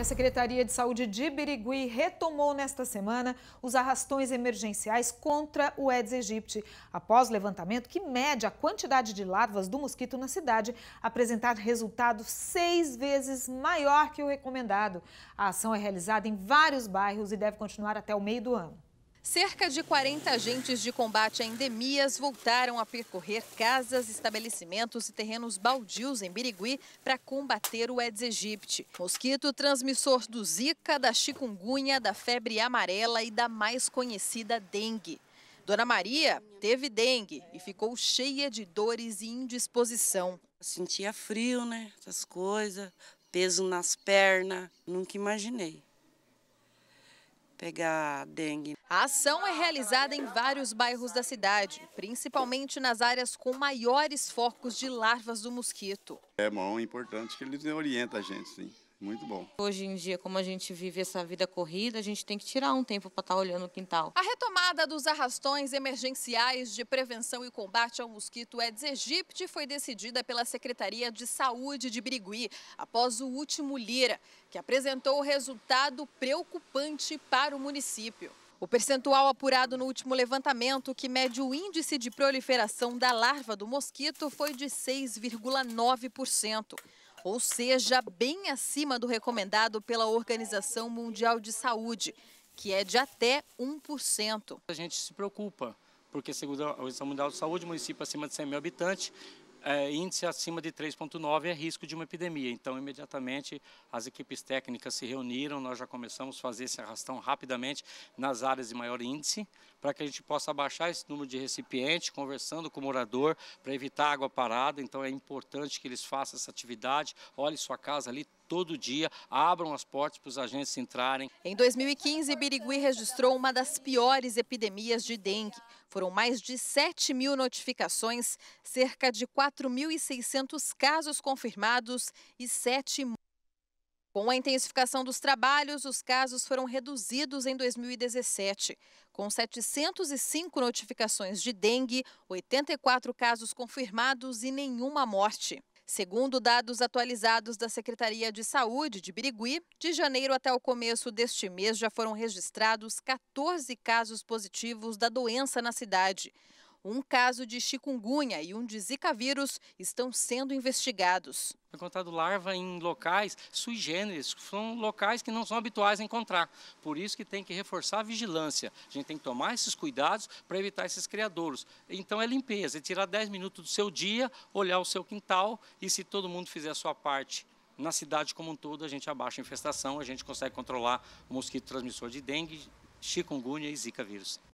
A Secretaria de Saúde de Birigui retomou nesta semana os arrastões emergenciais contra o Aedes aegypti, após levantamento que mede a quantidade de larvas do mosquito na cidade apresentar resultado seis vezes maior que o recomendado. A ação é realizada em vários bairros e deve continuar até o meio do ano. Cerca de 40 agentes de combate a endemias voltaram a percorrer casas, estabelecimentos e terrenos baldios em Birigui para combater o Aedes aegypti, mosquito transmissor do Zika, da chikungunya, da febre amarela e da mais conhecida dengue. Dona Maria teve dengue e ficou cheia de dores e indisposição. Sentia frio, né? Essas coisas, peso nas pernas, nunca imaginei pegar dengue. A ação é realizada em vários bairros da cidade, principalmente nas áreas com maiores focos de larvas do mosquito. É bom, é importante que eles orientam a gente, sim. Muito bom. Hoje em dia, como a gente vive essa vida corrida, a gente tem que tirar um tempo para estar tá olhando o quintal. A retomada dos arrastões emergenciais de prevenção e combate ao mosquito Aedes aegypti foi decidida pela Secretaria de Saúde de Birigui após o último Lira, que apresentou resultado preocupante para o município. O percentual apurado no último levantamento, que mede o índice de proliferação da larva do mosquito, foi de 6,9% ou seja, bem acima do recomendado pela Organização Mundial de Saúde, que é de até 1%. A gente se preocupa, porque segundo a Organização Mundial de Saúde, município acima de 100 mil habitantes é, índice acima de 3,9 é risco de uma epidemia. Então, imediatamente, as equipes técnicas se reuniram, nós já começamos a fazer esse arrastão rapidamente nas áreas de maior índice, para que a gente possa abaixar esse número de recipientes, conversando com o morador, para evitar água parada. Então, é importante que eles façam essa atividade, olhem sua casa ali todo dia, abram as portas para os agentes entrarem. Em 2015, Birigui registrou uma das piores epidemias de dengue. Foram mais de 7 mil notificações, cerca de 4 4.600 casos confirmados e 7 com a intensificação dos trabalhos, os casos foram reduzidos em 2017, com 705 notificações de dengue, 84 casos confirmados e nenhuma morte. Segundo dados atualizados da Secretaria de Saúde de Birigui, de janeiro até o começo deste mês já foram registrados 14 casos positivos da doença na cidade. Um caso de chikungunya e um de zika vírus estão sendo investigados. Foi encontrado larva em locais sui generis, são locais que não são habituais a encontrar. Por isso que tem que reforçar a vigilância. A gente tem que tomar esses cuidados para evitar esses criadouros. Então é limpeza, é tirar 10 minutos do seu dia, olhar o seu quintal e se todo mundo fizer a sua parte na cidade como um todo, a gente abaixa a infestação, a gente consegue controlar o mosquito transmissor de dengue, chikungunya e zika vírus.